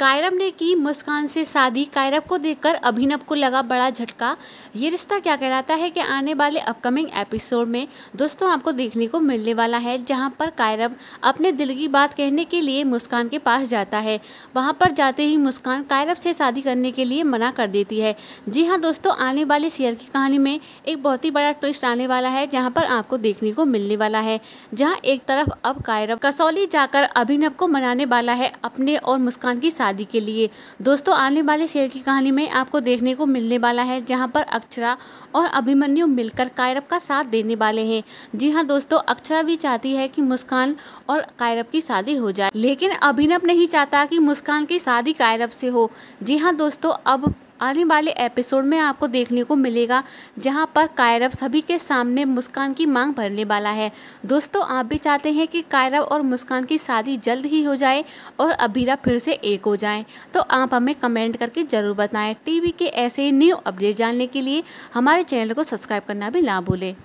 कायरव ने की मुस्कान से शादी कायरव को देखकर अभिनव को लगा बड़ा झटका ये रिश्ता क्या कहलाता है कि आने वाले अपकमिंग एपिसोड में दोस्तों आपको देखने को मिलने वाला है जहाँ पर कायरव अपने दिल की बात कहने के लिए मुस्कान के पास जाता है वहां पर जाते ही मुस्कान कायरव से शादी करने के लिए मना कर देती है जी हाँ दोस्तों आने वाले शेयर की कहानी में एक बहुत ही बड़ा ट्विस्ट आने वाला है जहाँ पर आपको देखने को मिलने वाला है जहाँ एक तरफ अब कायरव कसौली जाकर अभिनव को मनाने वाला है अपने और मुस्कान की शादी के लिए दोस्तों आने वाले शेर की कहानी में आपको देखने को मिलने वाला है जहाँ पर अक्षरा और अभिमन्यु मिलकर कायरव का साथ देने वाले हैं जी हाँ दोस्तों अक्षरा भी चाहती है कि मुस्कान और कायरव की शादी हो जाए लेकिन अभिनव नहीं चाहता कि मुस्कान की शादी कायरव से हो जी हाँ दोस्तों अब आने वाले एपिसोड में आपको देखने को मिलेगा जहां पर कायरव सभी के सामने मुस्कान की मांग भरने वाला है दोस्तों आप भी चाहते हैं कि कायरव और मुस्कान की शादी जल्द ही हो जाए और अबीरा फिर से एक हो जाए तो आप हमें कमेंट करके ज़रूर बताएं टीवी के ऐसे ही न्यू अपडेट जानने के लिए हमारे चैनल को सब्सक्राइब करना भी ना भूलें